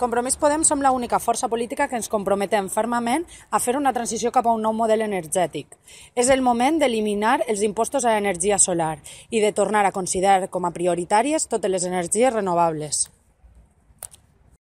Compromís Podem som l'única força política que ens comprometem fermament a fer una transició cap a un nou model energètic. És el moment d'eliminar els impostos a l'energia solar i de tornar a considerar com a prioritàries totes les energies renovables.